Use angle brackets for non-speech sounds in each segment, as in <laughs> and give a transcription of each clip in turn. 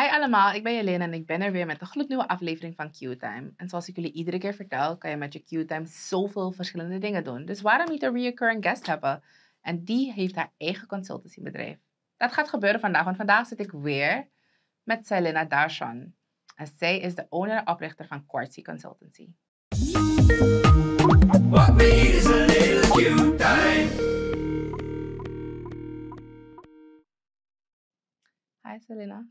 Hi allemaal, ik ben Jelena en ik ben er weer met de gloednieuwe aflevering van Q-Time. En zoals ik jullie iedere keer vertel, kan je met je Q-Time zoveel verschillende dingen doen. Dus waarom niet een recurring guest hebben? En die heeft haar eigen consultancybedrijf. Dat gaat gebeuren vandaag, want vandaag zit ik weer met Selena Darshan. En zij is de owner en oprichter van Quartzy Consultancy. What is a little Q-Time? Hi Selena.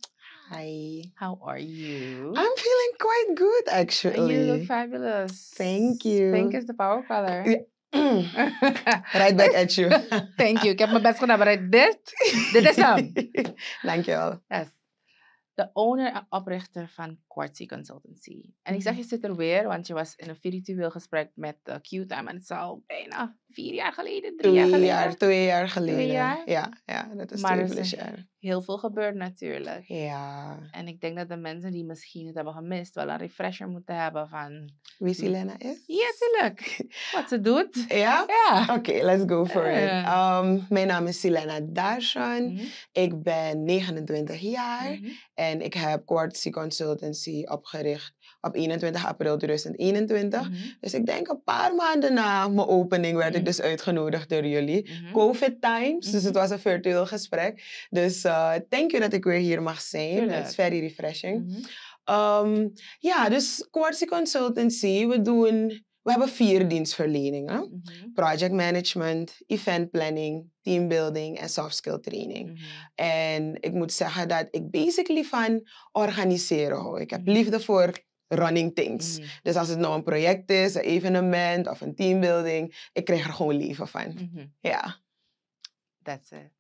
Hi. How are you? I'm feeling quite good actually. You look fabulous. Thank you. Pink is the power color. <clears throat> right back at you. <laughs> Thank you. Ik heb mijn best gedaan, maar dit, dit is hem. all. Yes. De owner en oprichter van Quartzy Consultancy. En ik zeg, je zit er weer, want je was in een virtueel gesprek met uh, Q-Time. En het is al bijna vier jaar geleden, drie jaar geleden. twee jaar geleden. Twee jaar? Ja, ja dat is twee jaar heel veel gebeurt natuurlijk. Ja. En ik denk dat de mensen die misschien het hebben gemist, wel een refresher moeten hebben van... Wie hm, Silena is? Ja, tuurlijk. <laughs> Wat ze doet. Ja? <laughs> Ja. Oké, let's go for it. Eh. Um, mijn naam is Silena Darshan. Mhm. Ik ben 29 jaar mhm. en ik heb Quartz Consultancy opgericht op 21 april 2021. Mhm. Dus ik denk een paar maanden na mijn opening werd ik mhm. dus uitgenodigd door jullie. Mhm. COVID times, dus het was een virtueel gesprek. Dus eh, thank you dat ik weer hier mag zijn. Het is very refreshing. Ehm, ja, dus Quartzy Consultancy, we doen... We hebben vier dienstverleningen. Project management, event planning, teambuilding en soft skill training. En ik moet zeggen dat ik basically van organiseren hou. Ik heb liefde voor running things. Mm. Dus als het nou een project is, een evenement of een teambuilding, ik krijg er gewoon leven van. Mhm. Ja. Mm -hmm. That's it.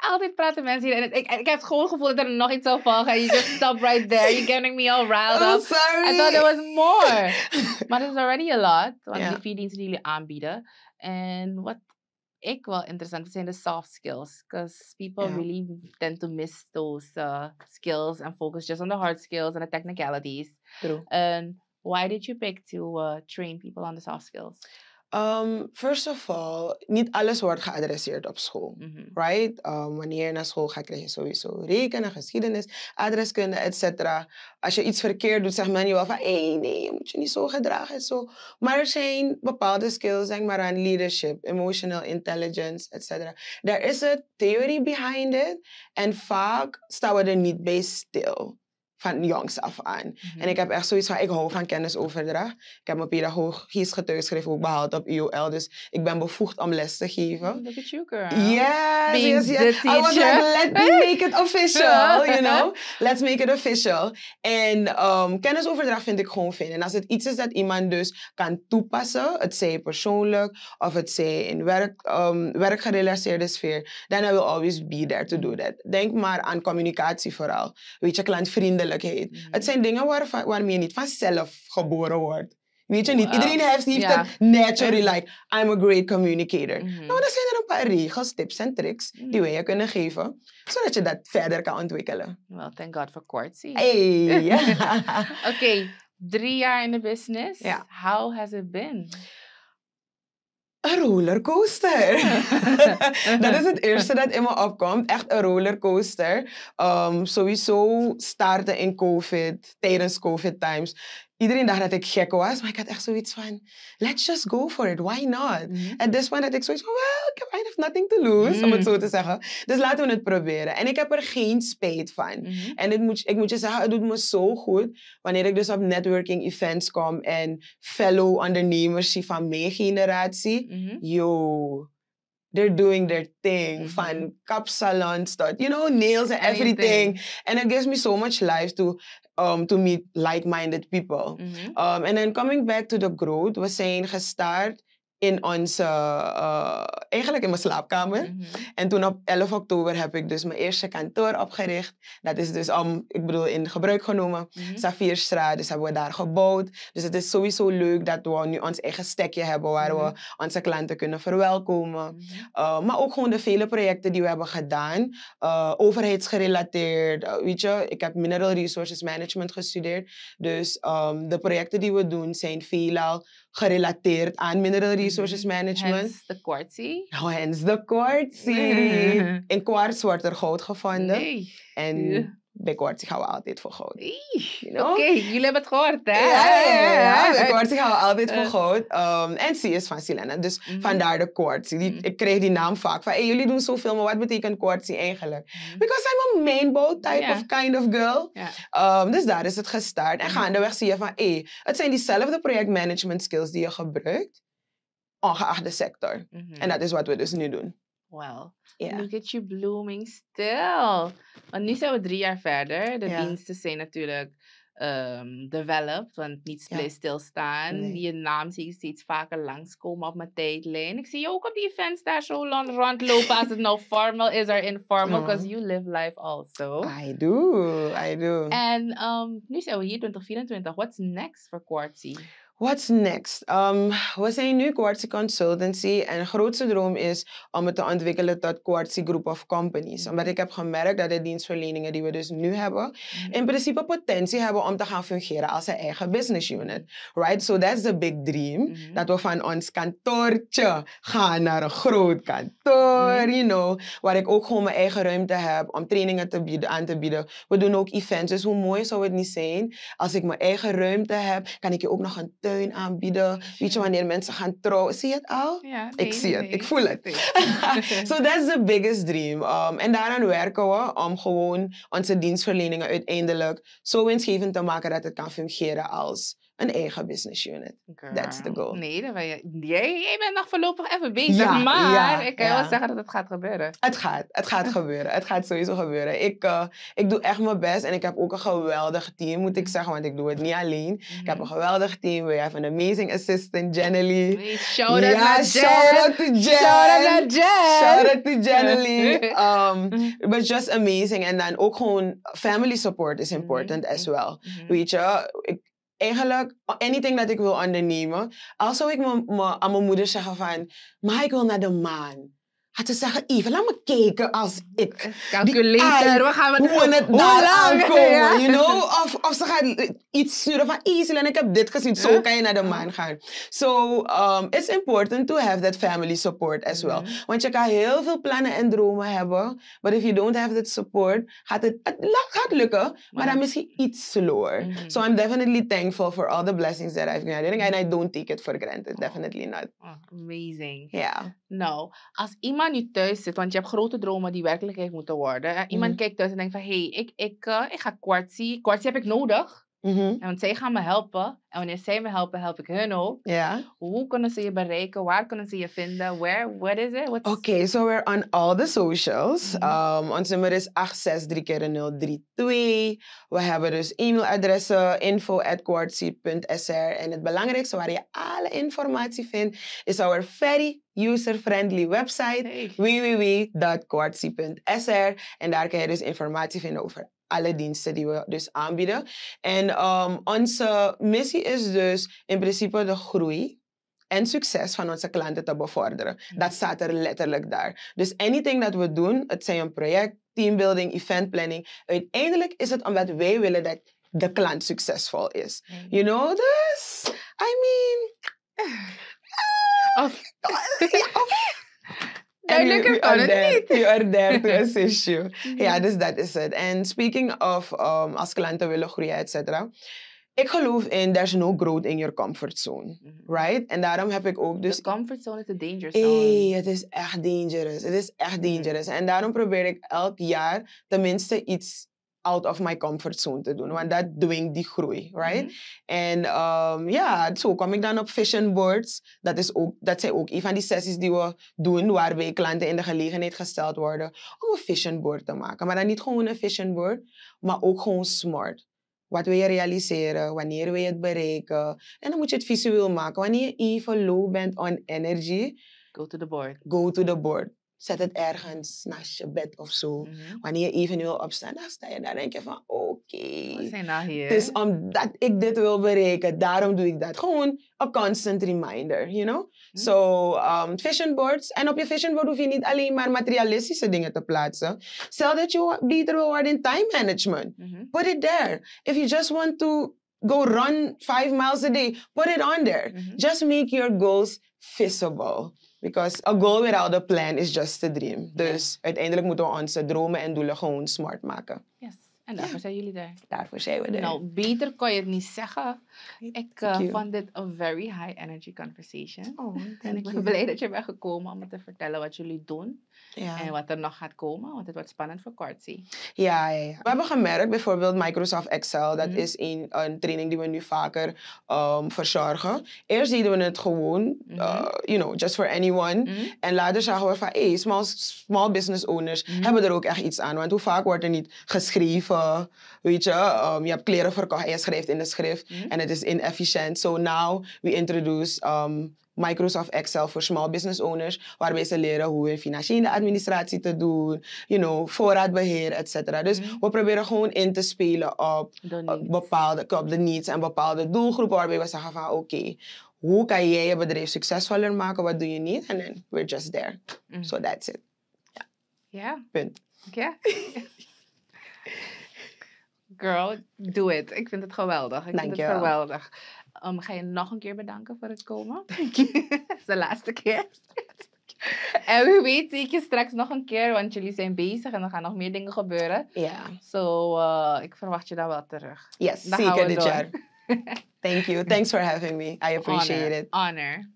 Altijd praten mensen hier. En ik, ik heb gewoon het gevoel dat er nog iets zou volgen. You just stop right there. You're getting me all riled up. sorry. I thought there was more. <laughs> maar dat is already a lot. Want yeah. die vier diensten die jullie aanbieden. En wat ik eh, wel interessant in the soft skills. Because people yeah. really tend to miss those uh, skills and focus just on the hard skills and the technicalities. True. And why did you pick to uh, train people on the soft skills? Ehm, first of all, niet alles wordt geadresseerd op school, mhm. right? Ehm, wanneer je naar school gaat, krijg je sowieso rekenen, geschiedenis, adreskunde, etc. Als je iets verkeerd doet, zegt men je wel van, hé, nee, je moet je niet zo gedragen en zo. Maar er zijn bepaalde skills, denk maar aan leadership, emotional intelligence, etc. There is een theory behind it en vaak staan we er niet bij stil van jongs af aan. En mhm. ik heb echt zoiets van, ik hou van kennisoverdracht. Ik heb mijn pedagogisch getuigschrift ook behaald op UOL. Dus ik ben bevoegd om les te geven. Look at you, girl. Yeah, yes, yes. I let me <laughs> make it official, you know. <laughs> Let's make it official. En um, kennisoverdracht vind ik gewoon fijn. En als het iets is dat iemand dus kan toepassen, het zij persoonlijk of het zij in werk, um, werkgerelateerde sfeer, dan I will always be there to do that. Denk maar aan communicatie vooral. Weet je, klantvrienden Mhm. Het zijn dingen waar, waarmee je niet vanzelf geboren wordt. Weet je niet? Iedereen heeft niet yeah. naturally mhm. like, I'm a great communicator. Mm Nou, dan zijn er een paar regels, tips en tricks mhm. die we je kunnen geven, zodat je dat verder kan ontwikkelen. Well, thank God for courtesy. Hey! <laughs> <laughs> Oké, drie jaar in de business. How has it been? een rollercoaster. <laughs> dat is het eerste dat in me opkomt. Echt een rollercoaster. Ehm, sowieso starten in COVID, tijdens COVID times. Iedereen dacht dat ik gek was, maar ik had echt zoiets van, let's just go for it, why not? Mhm. En dus van dat ik zoiets van, well, I have nothing to lose, om het mm. zo te zeggen. Dus laten we het proberen. En ik heb er geen spijt van. Mhm. En ik moet, ik moet je zeggen, het doet me zo goed wanneer ik dus op networking events kom en fellow ondernemers zie van mijn generatie. Mhm. Yo, they're doing their thing, mm-hmm. fun cup salon stuff, you know, nails and everything. And it gives me so much life to um, to meet like-minded people. Mm-hmm. Um, and then coming back to the growth, was saying gestart in onze, eh, eh, eigenlijk in mijn slaapkamer. Mm-hmm. En toen op 11 oktober heb ik dus mijn eerste kantoor opgericht. Dat is dus, om, ik bedoel, in gebruik genomen. Mm dus hebben we daar gebouwd. Dus het is sowieso leuk dat we nu ons eigen stekje hebben waar we mm-hmm. onze klanten kunnen verwelkomen. Eh, maar ook gewoon de vele projecten die we hebben gedaan. overheidsgerelateerd, weet je. Ik heb Mineral Resources Management gestudeerd. Dus ehm, de projecten die we doen zijn veelal gerelateerd aan mineral mhm. resources management. Hence de kwartzie. Oh, hence de kwartzie. <laughs> In kwarts wordt er goud gevonden. Nee. En Backwards gaan we altijd voor groot. Oké, jullie hebben het gehoord, hè? Ja, ja, ja, ja. we altijd voor groot. en C is van Silena, dus vandaar de Quartzy. ik kreeg die naam vaak van, hey, jullie doen zoveel, maar wat betekent Quartzy eigenlijk? Because I'm a mainboard type of kind of girl. dus daar is het gestart. En gaandeweg zie je van, hé, het zijn diezelfde projectmanagement skills die je gebruikt, ongeacht de sector. En dat is wat we dus nu doen. Well, Look at you blooming still. Want nu zijn we drie jaar verder. De diensten zijn natuurlijk um, developed, want niet still stilstaan. Je naam zie je steeds vaker langskomen op mijn tijdlijn. Ik zie je ook op die events daar zo rondlopen als het nou formal is or informal, because you live life also. I do, I do. En um, nu zijn we hier 2024. What's next for Quartzy? What's next? we um, zijn nu Quartzy Consultancy en het grootste droom is om het te ontwikkelen tot Quartzy Group of Companies. Hmm. Omdat ik heb gemerkt dat de dienstverleningen die we dus nu hebben, hmm. in principe potentie hebben om te gaan fungeren als een eigen business unit. Right? So that's the big dream. Hmm. Dat we van ons kantoortje gaan naar een groot kantoor, you know. Waar ik ook gewoon mijn eigen ruimte heb om trainingen te bieden, aan te bieden. We doen ook events, dus hoe mooi zou het niet zijn als ik mijn eigen ruimte heb, kan ik je ook nog een steun aanbieden. Weet je, wanneer mensen gaan trouwen. Zie je het al? Ja, ik zie het, ik voel het. <laughs> so that's the biggest dream. Um, en daaraan werken we om um, gewoon onze dienstverleningen uiteindelijk zo winstgevend te maken dat het kan fungeren als een eigen business unit. That's the goal. Nee, dan ben je, jij, jij bent nog voorlopig even bezig. maar ik kan wel zeggen dat het gaat gebeuren. Het gaat. Het gaat <laughs> gebeuren. Het gaat sowieso gebeuren. Ik, eh, ik doe echt mijn best. En ik heb ook een geweldig team, moet ik mhm. zeggen. Want ik doe het niet alleen. Ik heb mhm. een geweldig team. We hebben een amazing assistant, Jenny. shout out ja, shout out to Jen. Shout out to Jen. Shout out to Jenny. <laughs> um, but mhm. just amazing. En dan ook gewoon family support is important as well. Weet je, eigenlijk anything dat ik wil ondernemen. Als zou ik aan mijn moeder zeggen van, maar ik wil naar de maan had te zeggen, even laat me kijken als ik... Eh, Calculator, we gaan het, hoe het daar aankomen, you know? Of, of ze gaat iets sturen van, Isla, en ik heb dit gezien, zo kan je naar de maan gaan. So, um, it's important to have that family support as well. Mm-hmm. Want je kan heel veel plannen en dromen hebben, but if you don't have that support, gaat het, het gaat lukken, maar dan misschien iets slower. Mm-hmm. So I'm definitely thankful for all the blessings that I've having, and I don't take it for granted, oh. definitely not. Oh, amazing. Ja. Yeah. Nou, als iemand iemand nu thuis zit, want je hebt grote dromen die werkelijkheid moeten worden. Eh, iemand mm. kijkt thuis en denkt van, hé, hey, ik, ik, eh, ik ga kwartsie. Kwartsie heb ik nodig. Mhm. En want zij gaan me helpen. En wanneer zij me helpen, help ik hun ook. Hoe kunnen ze je bereiken? Waar kunnen ze je vinden? Where? What is it? Oké, okay, so we're on all the socials. Mhm. um, ons nummer is 863 keer 032. We hebben dus e-mailadressen info En het belangrijkste waar je alle informatie vindt, is our very user-friendly website hey. www.quartzy.sr. En daar kan je dus informatie vinden over alle diensten die we dus aanbieden. En ehm, onze missie is dus in principe de groei en succes van onze klanten te bevorderen. Dat staat er letterlijk daar. Dus anything dat we doen, het zijn een project, teambuilding, planning uiteindelijk is het omdat wij willen dat de klant succesvol is. Mm. You know, this I mean... of <laughs> ik kan het niet. You are there to assist you. Ja, dus dat is het. En speaking of um, als klanten willen groeien, et cetera. Ik geloof in there's no growth in your comfort zone, mhm. right? En daarom heb ik ook dus... De comfort zone is de danger eh, zone. Hey, het is echt dangerous. Het is echt mhm. dangerous. En daarom probeer ik elk jaar tenminste iets out of my comfort zone te doen. Want dat dwingt die groei, right? Mhm. En um, ja, zo kom ik dan op vision boards. Dat, is ook, dat zijn ook een van die sessies die we doen, waarbij klanten in de gelegenheid gesteld worden om een vision board te maken. Maar dan niet gewoon een vision board, maar ook gewoon smart. Wat wil je realiseren? Wanneer wil je het bereiken? En dan moet je het visueel maken. Wanneer je even low bent on energy, go to the board. Go to the board. Zet het ergens naast je bed of zo. Mhm. Wanneer je even wil opstaan, dan sta je daar denk je van, oké. Okay, zijn dus hier? Het is omdat ik dit wil bereiken, daarom doe ik dat. Gewoon een constant reminder, you know? Mhm. so, um, vision boards. En op je vision board hoef je niet alleen maar materialistische dingen te plaatsen. Stel dat je beter wil worden in time management. Mhm. Put it there. If you just want to go run five miles a day, put it on there. Just make your goals visible. Because a goal without a plan is just a dream. Dus uiteindelijk moeten we onze dromen en doelen gewoon smart maken. Yes. En daarvoor zijn jullie daar. Daarvoor zijn we er. Nou, beter kan je het niet zeggen. Ik eh, vond dit een very high energy conversation. Oh, <laughs> en ik ben blij dat je bent gekomen om te vertellen wat jullie doen. En wat er nog gaat komen, want het wordt spannend voor Kortzi. Ja, ja, ja, We hebben gemerkt, bijvoorbeeld Microsoft Excel, dat mhm. is een, een, training die we nu vaker ehm, verzorgen. Eerst deden we het gewoon, mhm. eh, you know, just for anyone. Mhm. En later zagen we van, hey, small, small business owners hebben er ook echt iets aan. Want hoe vaak wordt er niet geschreven, weet je? Ehm, je hebt kleren verkocht en je schrijft in de schrift. En it is inefficient. So now we introduce um, Microsoft Excel voor small business owners, waarbij ze leren hoe hun financiële administratie te doen, you know, voorraadbeheer, et cetera. Dus mhm. we proberen gewoon in te spelen op, bepaalde op de needs en bepaalde doelgroepen, waarbij we zeggen van oké, okay, hoe kan jij je bedrijf succesvoller maken? Wat doe je niet? En then we're just there. Mhm. So that's it. Ja. Yeah. Punt. Ja. <laughs> Yeah. Girl, do it. Ik vind het geweldig. Ik Dank vind het geweldig. Um, ga je nog een keer bedanken voor het komen? <laughs> Dank je. <laughs> is de laatste keer. <laughs> En wie weet zie ik je straks nog een keer, want jullie zijn bezig en er gaan nog meer dingen gebeuren. Ja. Yeah. ik verwacht je daar wel terug. Yes, dan zeker dit jaar. Thank you. Thanks for having me. I appreciate it. Honor.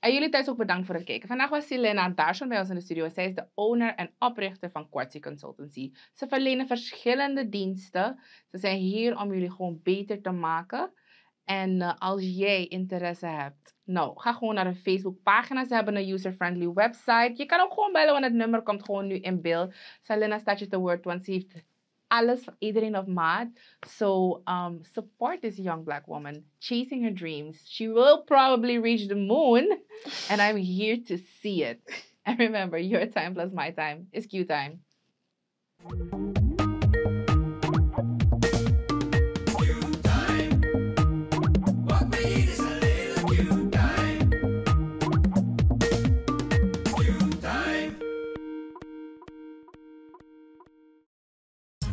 En jullie thuis ook bedankt voor het kijken. Vandaag was Silena Daarson bij ons in de studio. Zij is de owner en oprichter van Quartzy Consultancy. Ze verlenen verschillende diensten. Ze zijn hier om jullie gewoon beter te maken. En eh, als jij interesse hebt, nou, ga gewoon naar een Facebookpagina. Ze hebben een user-friendly website. Je kan ook gewoon bellen, want het nummer komt gewoon nu in beeld. Selena staat je te woord, want ze heeft alles iedereen of maat. So um, support this young black woman chasing her dreams. She will probably reach the moon, and I'm here to see it. And remember, your time plus my time is Q time.